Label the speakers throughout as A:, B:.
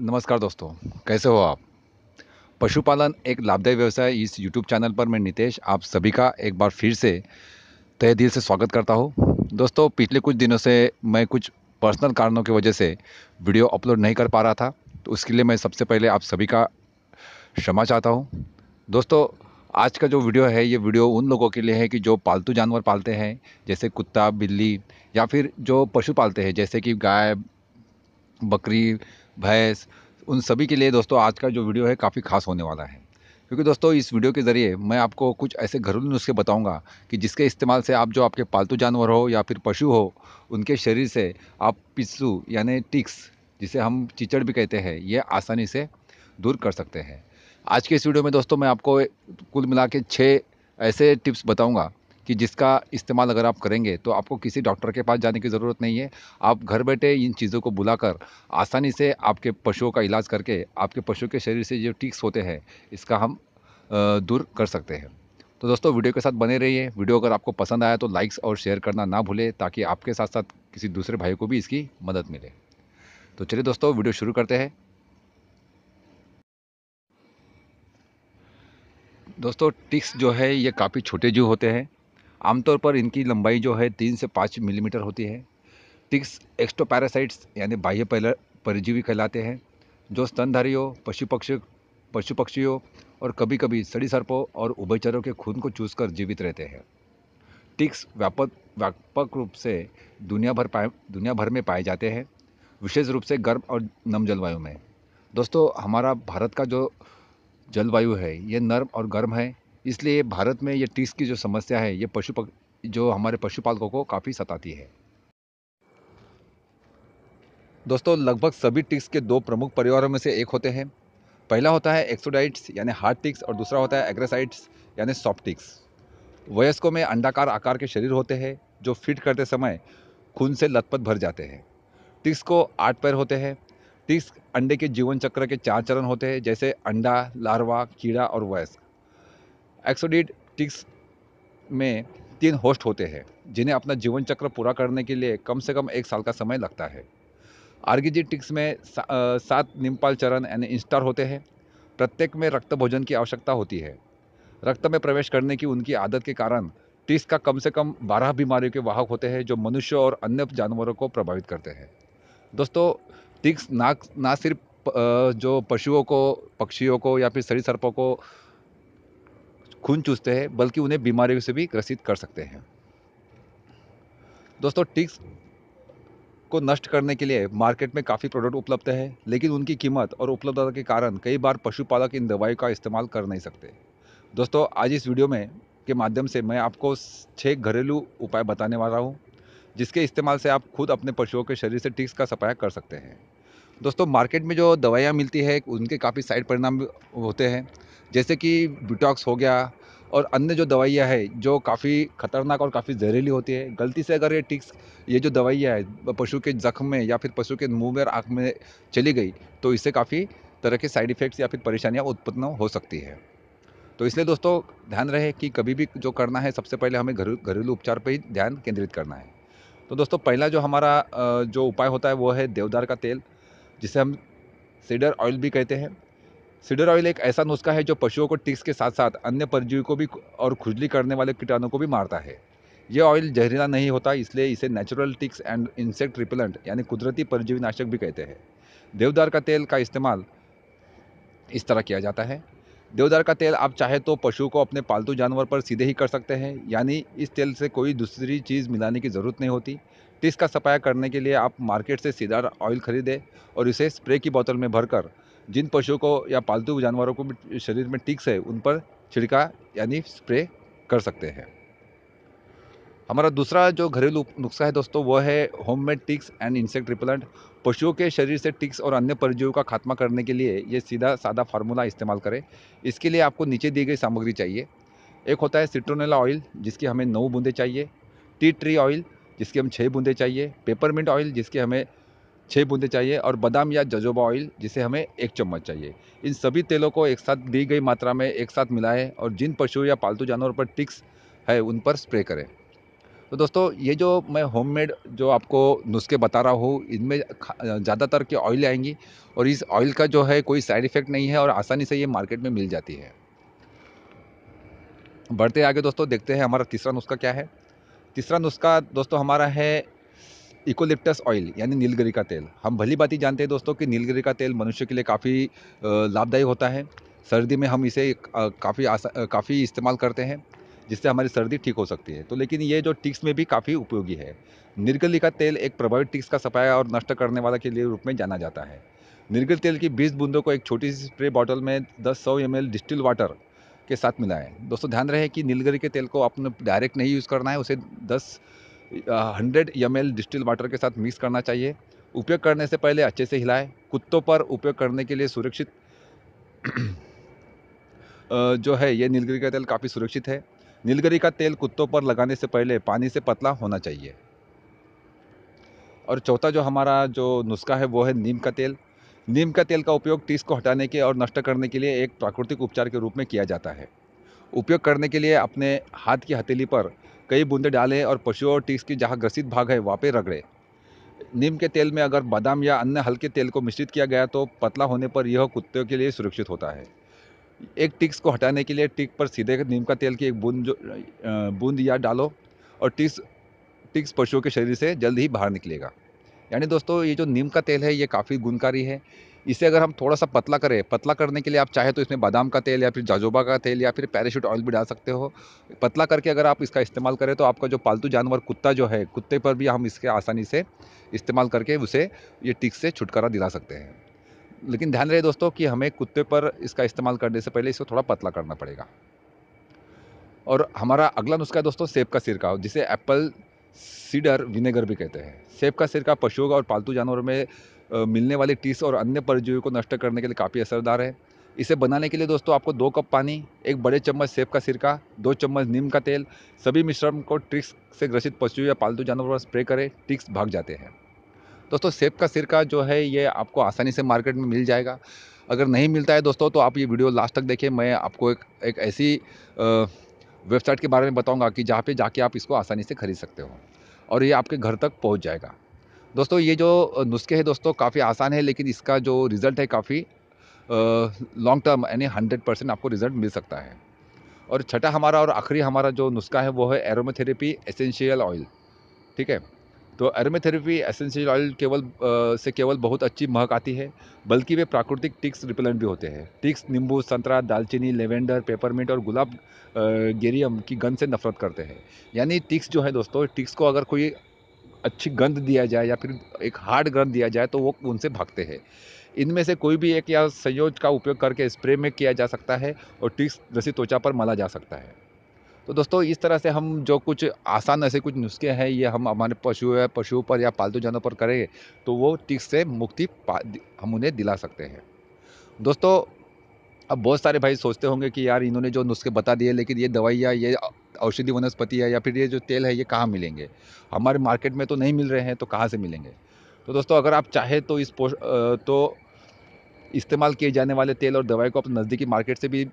A: नमस्कार दोस्तों कैसे हो आप पशुपालन एक लाभदायी व्यवसाय इस यूट्यूब चैनल पर मैं नितेश आप सभी का एक बार फिर से तय दिल से स्वागत करता हूँ दोस्तों पिछले कुछ दिनों से मैं कुछ पर्सनल कारणों की वजह से वीडियो अपलोड नहीं कर पा रहा था तो उसके लिए मैं सबसे पहले आप सभी का क्षमा चाहता हूँ दोस्तों आज का जो वीडियो है ये वीडियो उन लोगों के लिए है कि जो पालतू जानवर पालते हैं जैसे कुत्ता बिल्ली या फिर जो पशु पालते हैं जैसे कि गाय बकरी भैंस उन सभी के लिए दोस्तों आज का जो वीडियो है काफ़ी खास होने वाला है क्योंकि दोस्तों इस वीडियो के ज़रिए मैं आपको कुछ ऐसे घरेलू नुस्खे बताऊंगा कि जिसके इस्तेमाल से आप जो आपके पालतू जानवर हो या फिर पशु हो उनके शरीर से आप पिस्सू यानी टिक्स जिसे हम चिचड़ भी कहते हैं ये आसानी से दूर कर सकते हैं आज के इस वीडियो में दोस्तों मैं आपको कुल मिला के छः ऐसे टिप्स बताऊँगा कि जिसका इस्तेमाल अगर आप करेंगे तो आपको किसी डॉक्टर के पास जाने की ज़रूरत नहीं है आप घर बैठे इन चीज़ों को बुलाकर आसानी से आपके पशुओं का इलाज करके आपके पशु के शरीर से जो टिक्स होते हैं इसका हम दूर कर सकते हैं तो दोस्तों वीडियो के साथ बने रहिए वीडियो अगर आपको पसंद आया तो लाइक्स और शेयर करना ना भूलें ताकि आपके साथ साथ किसी दूसरे भाई को भी इसकी मदद मिले तो चलिए दोस्तों वीडियो शुरू करते हैं दोस्तों टिक्स जो है ये काफ़ी छोटे जीव होते हैं आमतौर पर इनकी लंबाई जो है तीन से पाँच मिलीमीटर होती है टिक्स एक्स्टोपैरासाइट्स यानी बाह्य परजीवी कहलाते हैं जो स्तनधारियों पशु पक्षी पशु पक्षियों और कभी कभी सड़ी सर्पों और उभयचरों के खून को चूस कर जीवित रहते हैं टिक्स व्यापक व्यापक रूप से दुनिया भर पाए दुनिया भर में पाए जाते हैं विशेष रूप से गर्म और नम जलवायु में दोस्तों हमारा भारत का जो जलवायु है ये नर्म और गर्म है इसलिए भारत में ये टिक्स की जो समस्या है ये पशु पक, जो हमारे पशुपालकों को काफ़ी सताती है दोस्तों लगभग सभी टिक्स के दो प्रमुख परिवारों में से एक होते हैं पहला होता है एक्सोडाइट्स यानी हार्ड टिक्स और दूसरा होता है एग्रेसाइट्स यानी सॉफ्ट टिक्स वयस्कों में अंडाकार आकार के शरीर होते हैं जो फिट करते समय खून से लथपथ भर जाते हैं टिक्स को आठ पैर होते हैं टिक्स अंडे के जीवन चक्र के चार चरण होते हैं जैसे अंडा लार्वा कीड़ा और वयस्क एक्सोडीड टिक्स में तीन होस्ट होते हैं जिन्हें अपना जीवन चक्र पूरा करने के लिए कम से कम एक साल का समय लगता है आर्गिजिटिक्स टिक्स में सात निम्पाल चरण यानी इंस्टार होते हैं प्रत्येक में रक्त भोजन की आवश्यकता होती है रक्त में प्रवेश करने की उनकी आदत के कारण टिक्स का कम से कम बारह बीमारियों के वाहक होते हैं जो मनुष्य और अन्य जानवरों को प्रभावित करते हैं दोस्तों टिक्स ना ना सिर्फ जो पशुओं को पक्षियों को या फिर सरी सर्पों को खून चूसते हैं बल्कि उन्हें बीमारियों से भी ग्रसित कर सकते हैं दोस्तों टिक्स को नष्ट करने के लिए मार्केट में काफ़ी प्रोडक्ट उपलब्ध है लेकिन उनकी कीमत और उपलब्धता के कारण कई बार पशुपालक इन दवाइयों का इस्तेमाल कर नहीं सकते दोस्तों आज इस वीडियो में के माध्यम से मैं आपको छः घरेलू उपाय बताने वाला हूँ जिसके इस्तेमाल से आप खुद अपने पशुओं के शरीर से टिक्स का सफाया कर सकते हैं दोस्तों मार्केट में जो दवाइयाँ मिलती है उनके काफ़ी साइड परिणाम होते हैं जैसे कि बिटॉक्स हो गया और अन्य जो दवाइयाँ है जो काफ़ी ख़तरनाक और काफ़ी जहरीली होती है गलती से अगर ये टिक्स ये जो दवाइयाँ है पशु के ज़ख्म में या फिर पशु के मुंह में और आँख में चली गई तो इससे काफ़ी तरह के साइड इफ़ेक्ट्स या फिर परेशानियाँ उत्पन्न हो सकती है तो इसलिए दोस्तों ध्यान रहे कि कभी भी जो करना है सबसे पहले हमें घरेलू घरेलू उपचार पर ही ध्यान केंद्रित करना है तो दोस्तों पहला जो हमारा जो उपाय होता है वो है देवदार का तेल जिसे हम सीडर ऑयल भी कहते हैं सीडर ऑयल एक ऐसा नुस्खा है जो पशुओं को टिक्स के साथ साथ अन्य परजीवी को भी और खुजली करने वाले कीटाणु को भी मारता है यह ऑयल जहरीला नहीं होता इसलिए इसे natural ticks and insect repellent यानी कुदरती परजीवी नाशक भी कहते हैं देवदार का तेल का इस्तेमाल इस तरह किया जाता है देवदार का तेल आप चाहे तो पशु को अपने पालतू जानवर पर सीधे ही कर सकते हैं यानी इस तेल से कोई दूसरी चीज़ मिलाने की ज़रूरत नहीं होती टिक्स का सफाया करने के लिए आप मार्केट से सीधा ऑयल खरीदें और इसे स्प्रे की बोतल में भरकर जिन पशुओं को या पालतू जानवरों को भी शरीर में टिक्स है उन पर छिड़का यानी स्प्रे कर सकते हैं हमारा दूसरा जो घरेलू नुस्खा है दोस्तों वो है homemade ticks and insect repellent पशुओं के शरीर से टिक्स और अन्य परजीवियों का खात्मा करने के लिए ये सीधा सादा फार्मूला इस्तेमाल करें इसके लिए आपको नीचे दी गई सामग्री चाहिए एक होता है सिट्रोनेला ऑयल जिसकी हमें नौ बूंदे चाहिए टी ट्री ऑयल जिसकी हम छः बूंदे चाहिए पेपरमिंट ऑयल जिसकी हमें छः बूंदे चाहिए और बादाम या जजोबा ऑयल जिसे हमें एक चम्मच चाहिए इन सभी तेलों को एक साथ दी गई मात्रा में एक साथ मिलाएं और जिन पशु या पालतू जानवर पर टिक्स है उन पर स्प्रे करें तो दोस्तों ये जो मैं होममेड जो आपको नुस्खे बता रहा हूँ इनमें ज़्यादातर के ऑयल आएंगी और इस ऑयल का जो है कोई साइड इफ़ेक्ट नहीं है और आसानी से ये मार्केट में मिल जाती है बढ़ते आगे दोस्तों देखते हैं हमारा तीसरा नुस्खा क्या है तीसरा नुस्खा दोस्तों हमारा है इकोलिप्टस ऑयल यानी नीलगिरी का तेल हम भली बात ही जानते हैं दोस्तों कि नीलगिरी का तेल मनुष्य के लिए काफ़ी लाभदायी होता है सर्दी में हम इसे काफ़ी काफ़ी इस्तेमाल करते हैं जिससे हमारी सर्दी ठीक हो सकती है तो लेकिन ये जो टिक्स में भी काफ़ी उपयोगी है निर्गली का तेल एक प्रभावित टिक्स का सफाया और नष्ट करने वाला के लिए रूप में जाना जाता है निर्गल तेल की 20 बूंदों को एक छोटी सी स्प्रे बॉटल में 10 सौ एम डिस्टिल वाटर के साथ मिलाएं दोस्तों ध्यान रहे कि नीलगिरी के तेल को आपने डायरेक्ट नहीं यूज़ करना है उसे दस hundred M L distil water के साथ मिक्स करना चाहिए उपयोग करने से पहले अच्छे से हिलाएं कुत्तों पर उपयोग करने के लिए सुरक्षित जो है ये नीलगिरी का तेल काफ़ी सुरक्षित है नीलगिरी का तेल कुत्तों पर लगाने से पहले पानी से पतला होना चाहिए और चौथा जो हमारा जो नुस्खा है वो है नीम का तेल नीम का तेल का उपयोग टीस को हटाने के और नष्ट करने के लिए एक प्राकृतिक उपचार के रूप में किया जाता है उपयोग करने के लिए अपने हाथ की हथेली पर कई बूंदे डालें और पशुओं और टिक्स की जहाँ ग्रसित भाग है वहाँ पर रगड़े नीम के तेल में अगर बादाम या अन्य हल्के तेल को मिश्रित किया गया तो पतला होने पर यह कुत्ते के लिए सुरक्षित होता है एक टिक्स को हटाने के लिए टिक पर सीधे नीम का तेल की एक बूंद जो बूंद या डालो और टिक्स टिक्स पशुओं के शरीर से जल्द ही बाहर निकलेगा यानी दोस्तों ये जो नीम का तेल है ये काफ़ी गुणकारी है इसे अगर हम थोड़ा सा पतला करें पतला करने के लिए आप चाहे तो इसमें बादाम का तेल या फिर जाजोबा का तेल या फिर पैराशूट ऑयल भी डाल सकते हो पतला करके अगर आप इसका इस्तेमाल करें तो आपका जो पालतू जानवर कुत्ता जो है कुत्ते पर भी हम इसके आसानी से इस्तेमाल करके उसे ये टिक से छुटकारा दिला सकते हैं लेकिन ध्यान रहे दोस्तों कि हमें कुत्ते पर इसका इस्तेमाल करने से पहले इसको थोड़ा पतला करना पड़ेगा और हमारा अगला नुस्खा दोस्तों सेब का सिरका जिसे एप्पल सीडर विनेगर भी कहते हैं सेब का सिरका पशुओं और पालतू जानवरों में मिलने वाले टीस और अन्य परजीवियों को नष्ट करने के लिए काफ़ी असरदार है इसे बनाने के लिए दोस्तों आपको दो कप पानी एक बड़े चम्मच सेब का सिरका दो चम्मच नीम का तेल सभी मिश्रण को ट्रिक्स से ग्रसित पशु या पालतू जानवरों पर स्प्रे करें ट्रिक्स भाग जाते हैं दोस्तों सेब का सिरका जो है ये आपको आसानी से मार्केट में मिल जाएगा अगर नहीं मिलता है दोस्तों तो आप ये वीडियो लास्ट तक देखें मैं आपको एक एक ऐसी वेबसाइट के बारे में बताऊँगा कि जहाँ पर जाके आप इसको आसानी से खरीद सकते हो और ये आपके घर तक पहुँच जाएगा दोस्तों ये जो नुस्खे हैं दोस्तों काफ़ी आसान है लेकिन इसका जो रिज़ल्ट है काफ़ी लॉन्ग टर्म यानी हंड्रेड परसेंट आपको रिज़ल्ट मिल सकता है और छठा हमारा और आखिरी हमारा जो नुस्खा है वो है एरोमाथेरेपी एसेंशियल ऑयल ठीक है तो एरोमेथेरेपी एसेंशियल ऑयल केवल से केवल बहुत अच्छी महक आती है बल्कि वे प्राकृतिक टिक्स रिपेलेंट भी होते हैं टिक्स नींबू संतरा दालचीनी लेवेंडर पेपरमिंट और गुलाब गेरियम की गंध से नफरत करते हैं यानी टिक्स जो है दोस्तों टिक्स को अगर कोई अच्छी गंध दिया जाए या फिर एक हार्ड गंध दिया जाए तो वो उनसे भागते हैं इनमें से कोई भी एक या संयोज का उपयोग करके स्प्रे में किया जा सकता है और टिक्स जैसी त्वचा पर मला जा सकता है तो दोस्तों इस तरह से हम जो कुछ आसान ऐसे कुछ नुस्खे हैं ये हम हमारे पशु या पशुओं पर या पालतू जानवर पर करें तो वो टिक्स से मुक्ति हम उन्हें दिला सकते हैं दोस्तों अब बहुत सारे भाई सोचते होंगे कि यार इन्होंने जो नुस्खे बता दिए लेकिन ये दवाइयाँ ये औषधि वनस्पति है या फिर ये जो तेल है ये कहाँ मिलेंगे हमारे मार्केट में तो नहीं मिल रहे हैं तो कहाँ से मिलेंगे तो दोस्तों अगर आप चाहें तो इस पोस्ट तो इस्तेमाल किए जाने वाले तेल और दवाई को आप नज़दीकी मार्केट से भी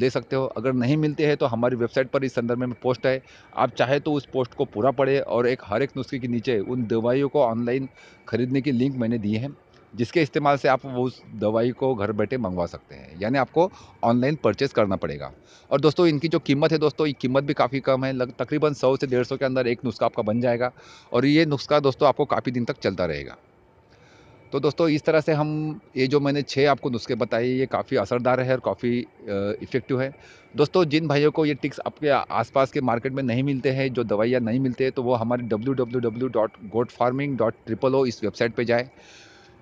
A: ले सकते हो अगर नहीं मिलते हैं तो हमारी वेबसाइट पर इस संदर्भ में पोस्ट है आप चाहे तो उस पोस्ट को पूरा पढ़े और एक हर एक नुस्खे के नीचे उन दवाइयों को ऑनलाइन ख़रीदने की लिंक मैंने दी है जिसके इस्तेमाल से आप वो उस दवाई को घर बैठे मंगवा सकते हैं यानी आपको ऑनलाइन परचेज़ करना पड़ेगा और दोस्तों इनकी जो कीमत है दोस्तों ये कीमत भी काफ़ी कम है लग तकरीबन सौ से डेढ़ सौ के अंदर एक नुस्खा आपका बन जाएगा और ये नुस्खा दोस्तों आपको काफ़ी दिन तक चलता रहेगा तो दोस्तों इस तरह से हम ये जो मैंने छः आपको नुस्खे बताए ये काफ़ी असरदार है और काफ़ी इफ़ेक्टिव है दोस्तों जिन भाइयों को ये टिक्स आपके आसपास के मार्केट में नहीं मिलते हैं जो दवाइयाँ नहीं मिलते हैं तो वो हमारे W W W dot farming dot triple O इस वेबसाइट पर जाए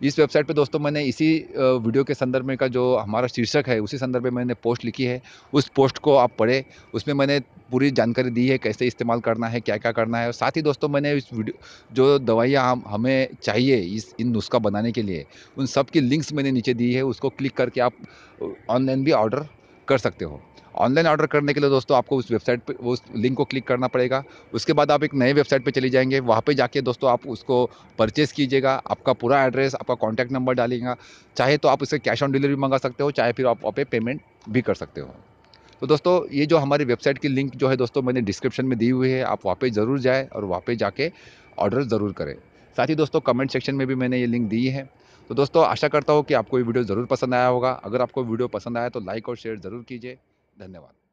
A: इस वेबसाइट पे दोस्तों मैंने इसी वीडियो के संदर्भ में का जो हमारा शीर्षक है उसी संदर्भ में मैंने पोस्ट लिखी है उस पोस्ट को आप पढ़े उसमें मैंने पूरी जानकारी दी है कैसे इस्तेमाल करना है क्या क्या करना है और साथ ही दोस्तों मैंने इस वीडियो जो दवाइयाँ हम हमें चाहिए इस इन नुस्खा बनाने के लिए उन सब की लिंक्स मैंने नीचे दी है उसको क्लिक करके आप ऑनलाइन भी ऑर्डर कर सकते हो ऑनलाइन ऑर्डर करने के लिए दोस्तों आपको उस वेबसाइट पर उस लिंक को क्लिक करना पड़ेगा उसके बाद आप एक नए वेबसाइट पर चले जाएंगे वहाँ पर जाके दोस्तों आप उसको परचेज़ कीजिएगा आपका पूरा एड्रेस आपका कॉन्टैक्ट नंबर डालेंगे चाहे तो आप उसे कैश ऑन डिलीवरी मंगा सकते हो चाहे फिर आप वहाँ पे पेमेंट भी कर सकते हो तो दोस्तों ये जो हमारी वेबसाइट की लिंक जो है दोस्तों मैंने डिस्क्रिप्शन में दी हुई है आप वहाँ पर ज़रूर जाए और वहाँ पर जाके ऑर्डर ज़रूर करें साथ ही दोस्तों कमेंट सेक्शन में भी मैंने ये लिंक दी है तो दोस्तों आशा करता हूँ कि आपको ये वीडियो ज़रूर पसंद आया होगा अगर आपको वीडियो पसंद आया तो लाइक और शेयर ज़रूर कीजिए धन्यवाद